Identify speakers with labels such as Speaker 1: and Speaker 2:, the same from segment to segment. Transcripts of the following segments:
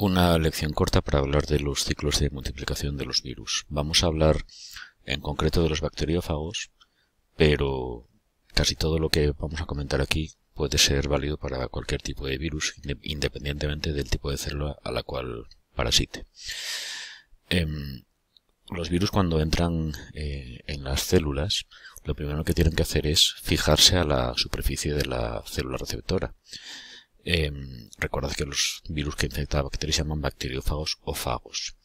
Speaker 1: Una lección corta para hablar de los ciclos de multiplicación de los virus. Vamos a hablar en concreto de los bacteriófagos, pero casi todo lo que vamos a comentar aquí puede ser válido para cualquier tipo de virus, independientemente del tipo de célula a la cual parasite. Em, los virus cuando entran eh, en las células, lo primero que tienen que hacer es fijarse a la superficie de la célula receptora. Em, recordad que los virus que infectan a bacterias se llaman bacteriófagos o fagos.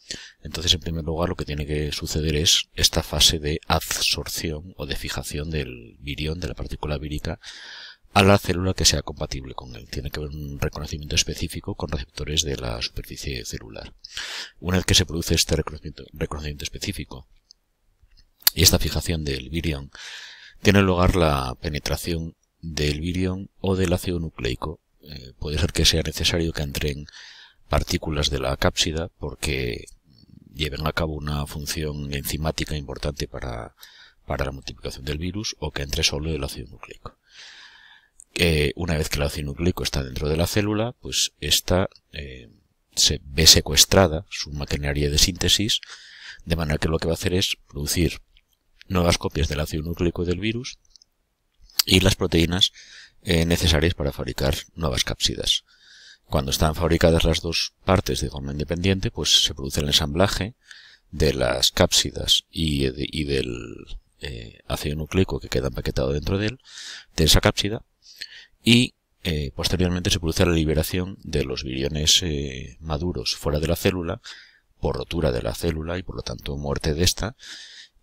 Speaker 1: Entonces, en primer lugar, lo que tiene que suceder es esta fase de absorción o de fijación del virión, de la partícula vírica, a la célula que sea compatible con él. Tiene que haber un reconocimiento específico con receptores de la superficie celular. Una vez que se produce este reconocimiento, reconocimiento específico y esta fijación del virión, tiene lugar la penetración del virión o del ácido nucleico eh, puede ser que sea necesario que entren partículas de la cápsida porque lleven a cabo una función enzimática importante para, la multiplicación del virus o que entre solo el ácido nucleico. Eh, una vez que el ácido nucleico está dentro de la célula, pues esta eh, se ve secuestrada su maquinaria de síntesis, de manera que lo que va a hacer es producir nuevas copias del ácido nucleico del virus y las proteínas eh, necesarias para fabricar nuevas cápsidas. Cuando están fabricadas las dos partes de forma independiente, pues se produce el ensamblaje de las cápsidas y, eh, del eh, ácido nucleico que queda empaquetado dentro de él, de esa cápsida, y posteriormente se produce la liberación de los viriones maduros fuera de la célula, por rotura de la célula y por lo tanto muerte de esta,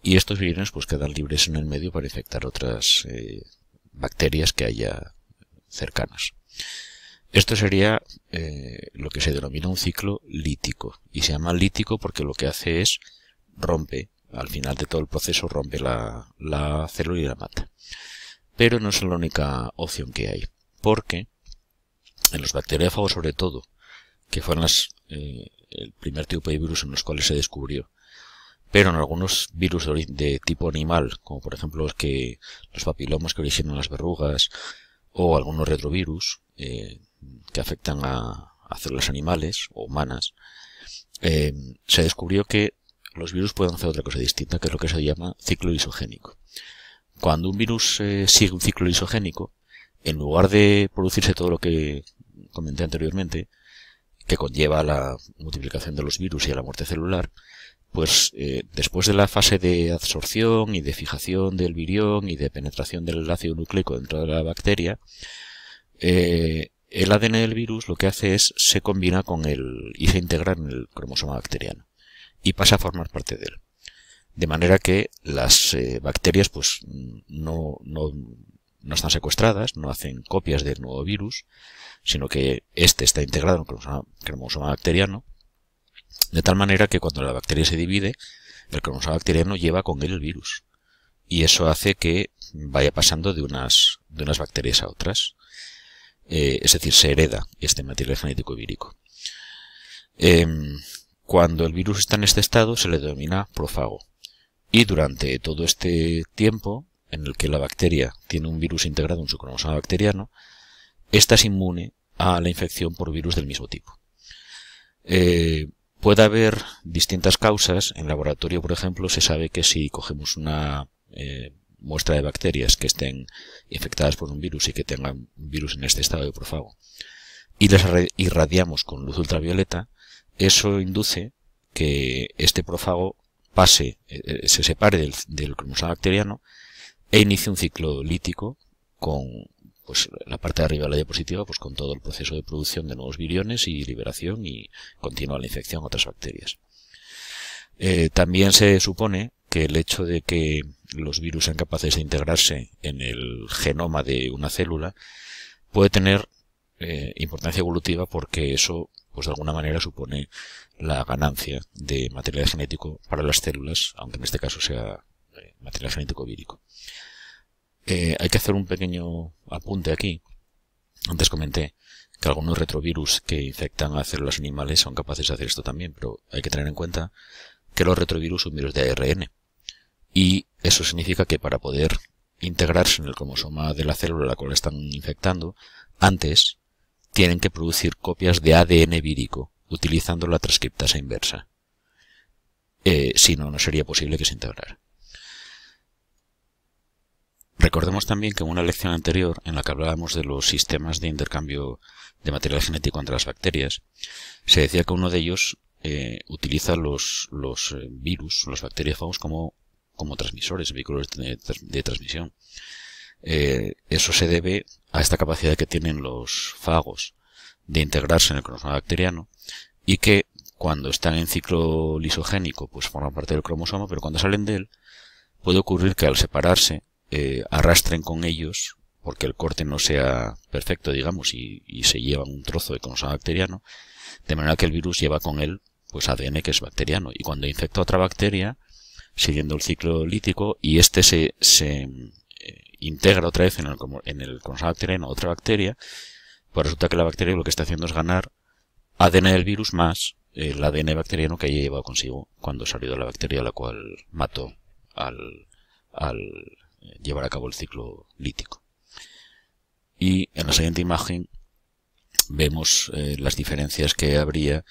Speaker 1: y estos viriones pues quedan libres en el medio para infectar otras bacterias que haya cercanas. Esto sería eh, lo que se denomina un ciclo lítico. Y se llama lítico porque lo que hace es rompe, al final de todo el proceso rompe la, célula y la mata. Pero no es la única opción que hay. Porque en los bacteriófagos sobre todo, que fueron eh, el primer tipo de virus en los cuales se descubrió pero en algunos virus de, tipo animal, como por ejemplo los, que, los papilomas que originan las verrugas, o algunos retrovirus eh, que afectan a, células animales o humanas, eh, se descubrió que los virus pueden hacer otra cosa distinta, que es lo que se llama ciclo isogénico. Cuando un virus eh, sigue un ciclo isogénico, en lugar de producirse todo lo que comenté anteriormente, que conlleva la multiplicación de los virus y a la muerte celular, pues eh, después de la fase de absorción y de fijación del virión y de penetración del ácido nucleico dentro de la bacteria, eh, el ADN del virus lo que hace es se combina con el y se integra en el cromosoma bacteriano y pasa a formar parte de él. De manera que las eh, bacterias pues no, no, están secuestradas, no hacen copias del nuevo virus, sino que este está integrado en el cromosoma bacteriano de tal manera que cuando la bacteria se divide, el cromosoma bacteriano lleva con él el virus. Y eso hace que vaya pasando de unas, unas bacterias a otras. Eh, es decir, se hereda este material genético vírico. Em, cuando el virus está en este estado se le denomina prófago. Y durante todo este tiempo en el que la bacteria tiene un virus integrado en su cromosoma bacteriano, esta es inmune a la infección por virus del mismo tipo. Eh, Puede haber distintas causas. En laboratorio, por ejemplo, se sabe que si cogemos una eh, muestra de bacterias que estén infectadas por un virus y que tengan virus en este estado de profago y las irradiamos con luz ultravioleta, eso induce que este prófago pase, eh, eh, se separe del, del cromosoma bacteriano e inicie un ciclo lítico con pues, la parte de arriba de la diapositiva, pues con todo el proceso de producción de nuevos viriones y liberación y continua la infección a otras bacterias. Eh, también se supone que el hecho de que los virus sean capaces de integrarse en el genoma de una célula puede tener eh, importancia evolutiva porque eso, pues de alguna manera, supone la ganancia de material genético para las células, aunque en este caso sea eh, material genético vírico. Eh, hay que hacer un pequeño apunte aquí. Antes comenté que algunos retrovirus que infectan a células animales son capaces de hacer esto también, pero hay que tener en cuenta que los retrovirus son virus de ARN. Y eso significa que para poder integrarse en el cromosoma de la célula a la cual están infectando, antes tienen que producir copias de ADN vírico, utilizando la transcriptasa inversa. Eh, si no, no sería posible que se integrara. Recordemos también que en una lección anterior, en la que hablábamos de los sistemas de intercambio de material genético entre las bacterias, se decía que uno de ellos eh, utiliza los, los eh, virus, los bacteriófagos, como, como transmisores, vehículos de, transmisión. Eh, eso se debe a esta capacidad que tienen los fagos de integrarse en el cromosoma bacteriano y que cuando están en ciclo lisogénico pues forman parte del cromosoma, pero cuando salen de él puede ocurrir que al separarse eh, arrastren con ellos, porque el corte no sea perfecto, digamos, y, se llevan un trozo de consagra bacteriano, de manera que el virus lleva con él pues ADN que es bacteriano. Y cuando infecta otra bacteria, siguiendo el ciclo lítico, y este se, eh, integra otra vez en el, en bacteriano otra bacteria, pues resulta que la bacteria lo que está haciendo es ganar ADN del virus más el ADN bacteriano que haya llevado consigo cuando salió de la bacteria la cual mató al, llevar a cabo el ciclo lítico. Y en la siguiente imagen vemos eh, las diferencias que habría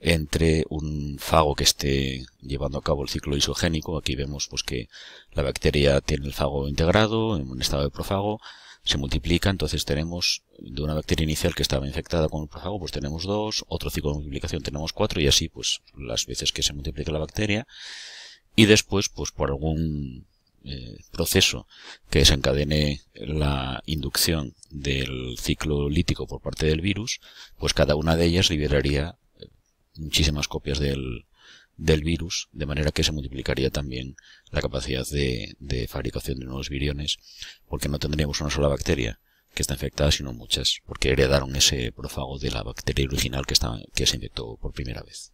Speaker 1: entre un fago que esté llevando a cabo el ciclo isogénico. Aquí vemos pues, que la bacteria tiene el fago integrado en un estado de profago, se multiplica, entonces tenemos de una bacteria inicial que estaba infectada con el profago, pues tenemos dos, otro ciclo de multiplicación tenemos cuatro y así pues las veces que se multiplica la bacteria y después pues por algún eh, proceso que desencadene la inducción del ciclo lítico por parte del virus, pues cada una de ellas liberaría eh, muchísimas copias del, del virus, de manera que se multiplicaría también la capacidad de, fabricación de nuevos viriones, porque no tendríamos una sola bacteria que está infectada, sino muchas, porque heredaron ese prófago de la bacteria original que, que se infectó por primera vez.